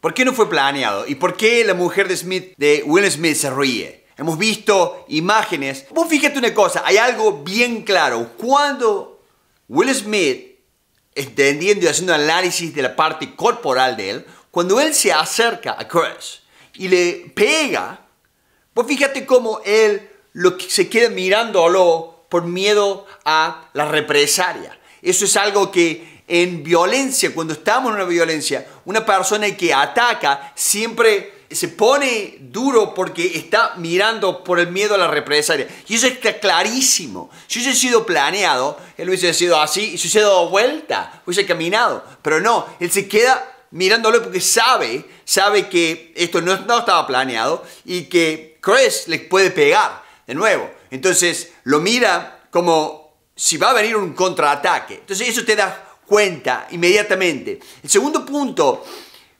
¿Por qué no fue planeado? ¿Y por qué la mujer de Smith, de Will Smith, se ríe? Hemos visto imágenes. Vos fíjate una cosa, hay algo bien claro. Cuando Will Smith, entendiendo y haciendo análisis de la parte corporal de él, cuando él se acerca a Chris y le pega, vos fíjate cómo él lo que se queda mirándolo por miedo a la represalia. Eso es algo que en violencia, cuando estamos en una violencia, una persona que ataca siempre se pone duro porque está mirando por el miedo a la represalia. Y eso está clarísimo. Si hubiese sido planeado, él hubiese sido así, y se hubiese dado vuelta, hubiese caminado. Pero no, él se queda mirándolo porque sabe, sabe que esto no, no estaba planeado y que Chris le puede pegar de nuevo. Entonces lo mira como si va a venir un contraataque. Entonces eso te da cuenta inmediatamente. El segundo punto,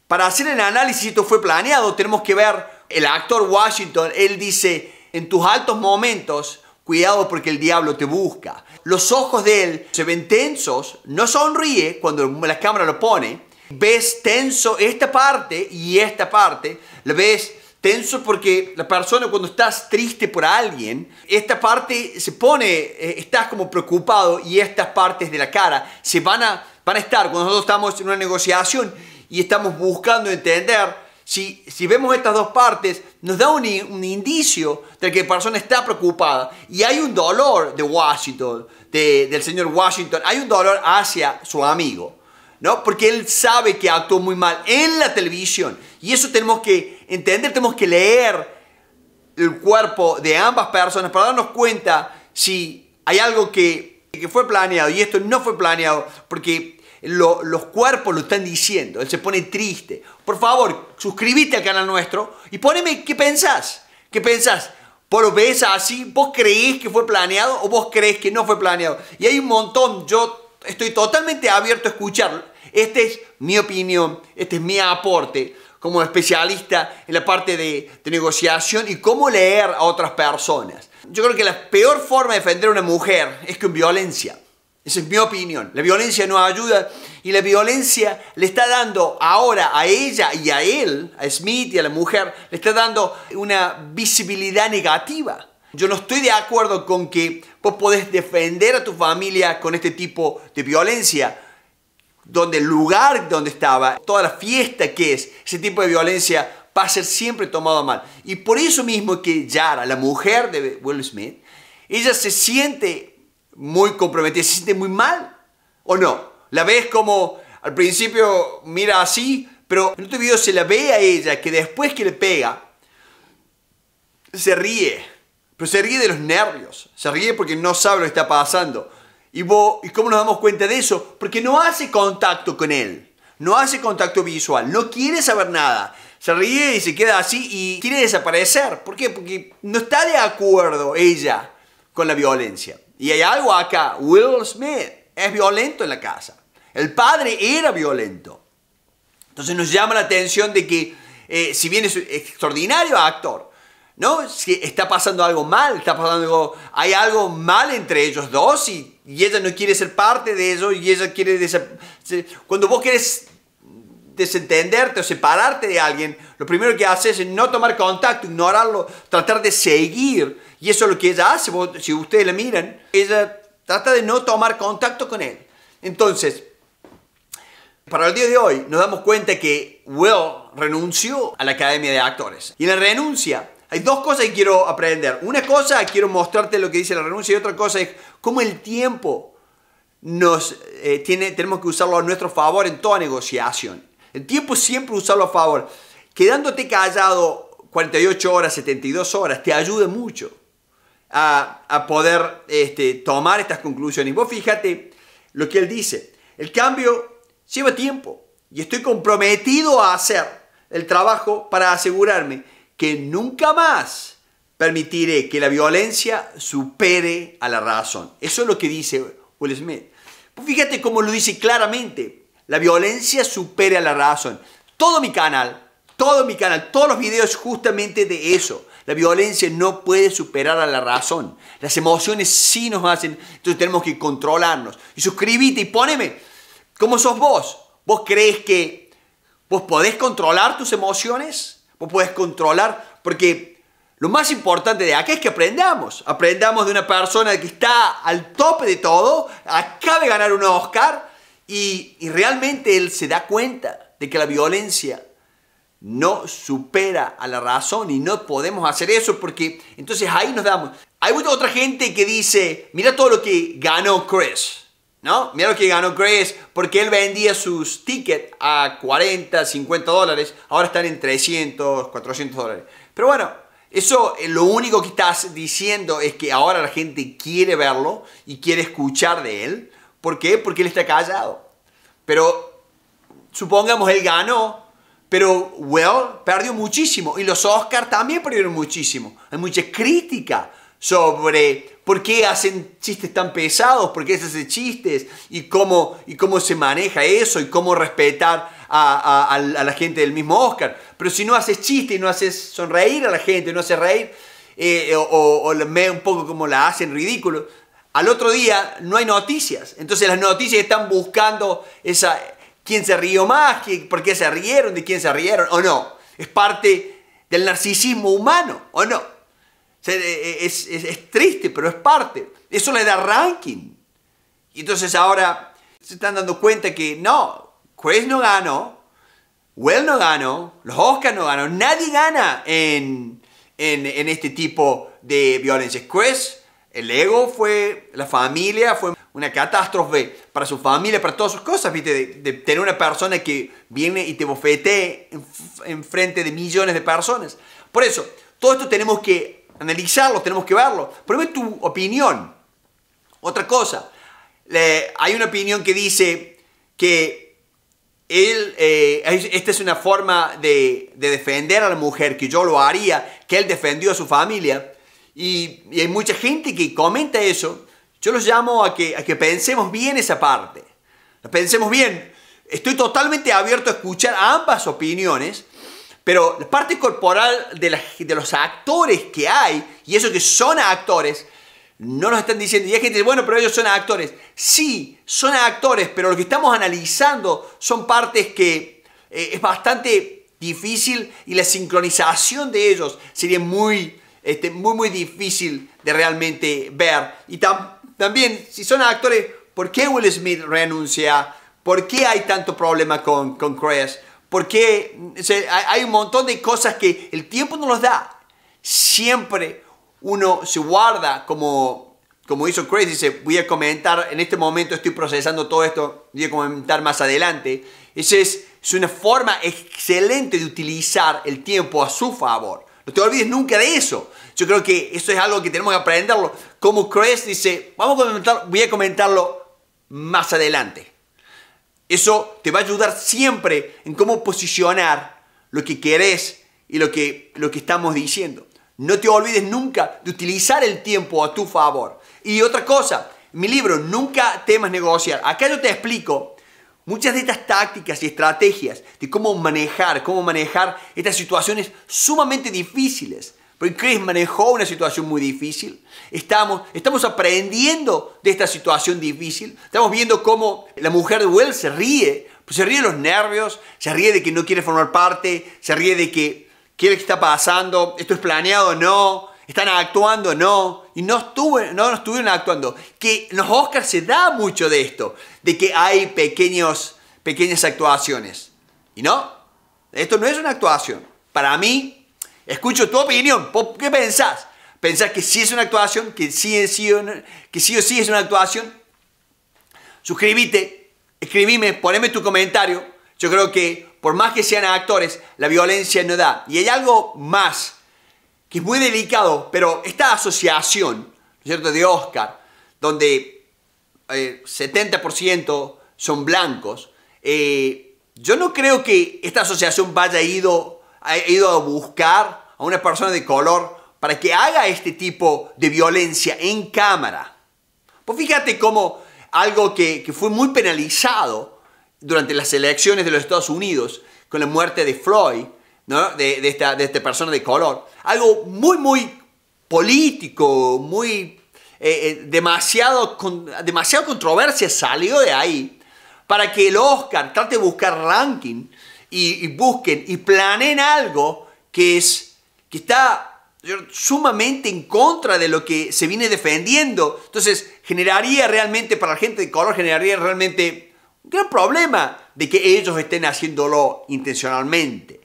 para hacer el análisis, esto fue planeado, tenemos que ver el actor Washington, él dice, en tus altos momentos, cuidado porque el diablo te busca. Los ojos de él se ven tensos, no sonríe cuando la cámara lo pone, ves tenso esta parte y esta parte, la ves Tenso porque la persona cuando estás triste por alguien, esta parte se pone, eh, estás como preocupado y estas partes de la cara se van a, van a estar cuando nosotros estamos en una negociación y estamos buscando entender. Si, si vemos estas dos partes, nos da un, un indicio de que la persona está preocupada y hay un dolor de Washington, del señor Washington, hay un dolor hacia su amigo. ¿no? Porque él sabe que actuó muy mal en la televisión. Y eso tenemos que entender, tenemos que leer el cuerpo de ambas personas para darnos cuenta si hay algo que, fue planeado y esto no fue planeado, porque los cuerpos lo están diciendo, él se pone triste. Por favor, suscríbete al canal nuestro y poneme qué pensás, qué pensás. ¿Por lo ves así? ¿Vos creéis que fue planeado o vos creés que no fue planeado? Y hay un montón, yo estoy totalmente abierto a escuchar. Esta es mi opinión, este es mi aporte como especialista en la parte de, de, negociación y cómo leer a otras personas. Yo creo que la peor forma de defender a una mujer es con violencia. Esa es mi opinión. La violencia no ayuda y la violencia le está dando ahora a ella y a él, a Smith y a la mujer, le está dando una visibilidad negativa. Yo no estoy de acuerdo con que podés defender a tu familia con este tipo de violencia, donde el lugar donde estaba, toda la fiesta que es, ese tipo de violencia va a ser siempre tomado mal. Y por eso mismo que Yara, la mujer de Will Smith, ella se siente muy comprometida, se siente muy mal, ¿o no? La ves como al principio mira así, pero en otro video se la ve a ella que después que le pega, se ríe pero se ríe de los nervios, se ríe porque no sabe lo que está pasando. ¿Y, vos, cómo nos damos cuenta de eso? Porque no hace contacto con él, no hace contacto visual, no quiere saber nada. Se ríe y se queda así y quiere desaparecer. ¿Por qué? Porque no está de acuerdo ella con la violencia. Y hay algo acá. Will Smith es violento en la casa. El padre era violento. Entonces nos llama la atención de que, eh, si bien es un extraordinario actor, ¿no? Si está pasando algo mal, está pasando hay algo mal entre ellos dos y, ella no quiere ser parte de eso y ella quiere... Cuando vos querés desentenderte o separarte de alguien, lo primero que haces es no tomar contacto, ignorarlo, tratar de seguir. Y eso es lo que ella hace, si ustedes la miran, ella trata de no tomar contacto con él. Entonces, para el día de hoy nos damos cuenta que Will renunció a la Academia de Actores. Y la renuncia, hay dos cosas que quiero aprender. Una cosa, quiero mostrarte lo que dice la renuncia y otra cosa es cómo el tiempo nos eh, tiene, tenemos que usarlo a nuestro favor en toda negociación. El tiempo siempre usarlo a favor. Quedándote callado 48 horas, 72 horas, te ayuda mucho a, poder este, tomar estas conclusiones. Vos fíjate lo que él dice. El cambio lleva tiempo y estoy comprometido a hacer el trabajo para asegurarme que nunca más permitiré que la violencia supere a la razón. Eso es lo que dice Will Smith. fíjate cómo lo dice claramente. La violencia supere a la razón. Todo mi canal, todo mi canal, todos los videos justamente de eso. La violencia no puede superar a la razón. Las emociones sí nos hacen, entonces tenemos que controlarnos. Y suscríbete y poneme, ¿cómo sos vos? ¿Vos crees que vos podés controlar tus emociones? Vos podés controlar, porque lo más importante de acá es que aprendamos. Aprendamos de una persona que está al tope de todo, acaba de ganar un Oscar y, y realmente él se da cuenta de que la violencia no supera a la razón y no podemos hacer eso porque entonces ahí nos damos. Hay mucha otra gente que dice, mira todo lo que ganó Chris. ¿no? Mira lo que ganó Grace, porque él vendía sus tickets a 40, 50 dólares, ahora están en 300, 400 dólares. Pero bueno, eso eh, lo único que estás diciendo es que ahora la gente quiere verlo y quiere escuchar de él. ¿Por qué? Porque él está callado. Pero supongamos él ganó, pero Well perdió muchísimo y los Oscars también perdieron muchísimo. Hay mucha crítica sobre por qué hacen chistes tan pesados, por qué se hacen chistes y cómo, y cómo se maneja eso y cómo respetar a, la gente del mismo Oscar. Pero si no haces chistes y no haces sonreír a la gente, no haces reír, eh, o, o, un poco como la hacen ridículo, al otro día no hay noticias. Entonces las noticias están buscando esa, quién se rió más, por qué se rieron, de quién se rieron, o no. Es parte del narcisismo humano, o no. Eh, eh, es, es, triste, pero es parte. Eso le da ranking. Y entonces ahora se están dando cuenta que no, Quest no ganó, Well no ganó, los Oscars no ganó, nadie gana en, en, en este tipo de violencia. Quest, el ego fue, la familia fue una catástrofe para su familia, para todas sus cosas, ¿viste? De, tener una persona que viene y te bofetee en, en frente de millones de personas. Por eso, todo esto tenemos que Analizarlo, tenemos que verlo. Pero tu opinión. Otra cosa, hay una opinión que dice que él, eh, esta es una forma de, defender a la mujer, que yo lo haría, que él defendió a su familia. Y, hay mucha gente que comenta eso. Yo los llamo a que, a que pensemos bien esa parte. Pensemos bien. Estoy totalmente abierto a escuchar ambas opiniones, pero la parte corporal de, de los actores que hay, y eso que son actores, no nos están diciendo, y hay gente que dice, bueno, pero ellos son actores. Sí, son actores, pero lo que estamos analizando son partes que eh, es bastante difícil y la sincronización de ellos sería muy, este, muy, muy difícil de realmente ver. Y también, si son actores, ¿por qué Will Smith renuncia? ¿Por qué hay tanto problema con, con Chris? Porque hay un montón de cosas que el tiempo no nos da. Siempre uno se guarda como, como hizo crazy dice, voy a comentar, en este momento estoy procesando todo esto, voy a comentar más adelante. Esa es, una forma excelente de utilizar el tiempo a su favor. No te olvides nunca de eso. Yo creo que eso es algo que tenemos que aprenderlo. Como Chris dice, vamos a comentar, voy a comentarlo más adelante. Eso te va a ayudar siempre en cómo posicionar lo que querés y lo que, estamos diciendo. No te olvides nunca de utilizar el tiempo a tu favor. Y otra cosa, mi libro, Nunca temas negociar. Acá yo te explico muchas de estas tácticas y estrategias de cómo manejar, cómo manejar estas situaciones sumamente difíciles porque Chris manejó una situación muy difícil. Estamos, estamos aprendiendo de esta situación difícil. Estamos viendo cómo la mujer de Wells se ríe. Pues se ríe de los nervios, se ríe de que no quiere formar parte, se ríe de que quiere que está pasando, esto es planeado o no, están actuando o no. Y no, estuve, no, estuvieron actuando. Que los Oscars se da mucho de esto, de que hay pequeños, pequeñas actuaciones. Y no, esto no es una actuación. Para mí, Escucho tu opinión. ¿Qué pensás? ¿Pensás que sí es una actuación? ¿Que sí, que sí o sí es una actuación? Suscríbete, escribime, poneme tu comentario. Yo creo que por más que sean actores, la violencia no da. Y hay algo más que es muy delicado, pero esta asociación, cierto?, de Oscar, donde 70% eh, son blancos, eh, yo no creo que esta asociación vaya ido ha ido a buscar a una persona de color para que haga este tipo de violencia en cámara. Pues fíjate cómo algo que, fue muy penalizado durante las elecciones de los Estados Unidos con la muerte de Floyd, ¿no? de, esta, de esta persona de color, algo muy, muy político, muy eh, eh, demasiado, con, demasiado controversia salió de ahí para que el Oscar trate de buscar ranking y, busquen y planeen algo que, es, que está sumamente en contra de lo que se viene defendiendo. Entonces, generaría realmente para la gente de color, generaría realmente un gran problema de que ellos estén haciéndolo intencionalmente.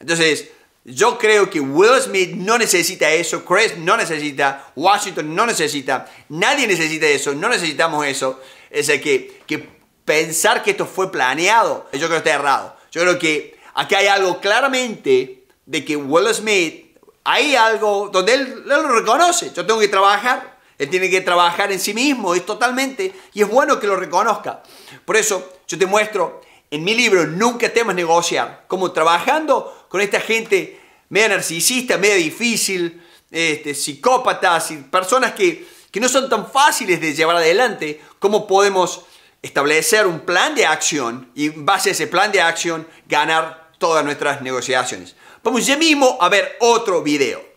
Entonces, yo creo que Will Smith no necesita eso, Chris no necesita, Washington no necesita, nadie necesita eso, no necesitamos eso. Es decir, que, que pensar que esto fue planeado, yo creo que está errado. Yo creo que aquí hay algo claramente de que Will Smith, hay algo donde él, lo reconoce. Yo tengo que trabajar, él tiene que trabajar en sí mismo, es totalmente, y es bueno que lo reconozca. Por eso yo te muestro en mi libro Nunca temas negociar, como trabajando con esta gente media narcisista, media difícil, este, psicópatas y personas que, que no son tan fáciles de llevar adelante, cómo podemos establecer un plan de acción y en base a ese plan de acción ganar todas nuestras negociaciones. Vamos ya mismo a ver otro video.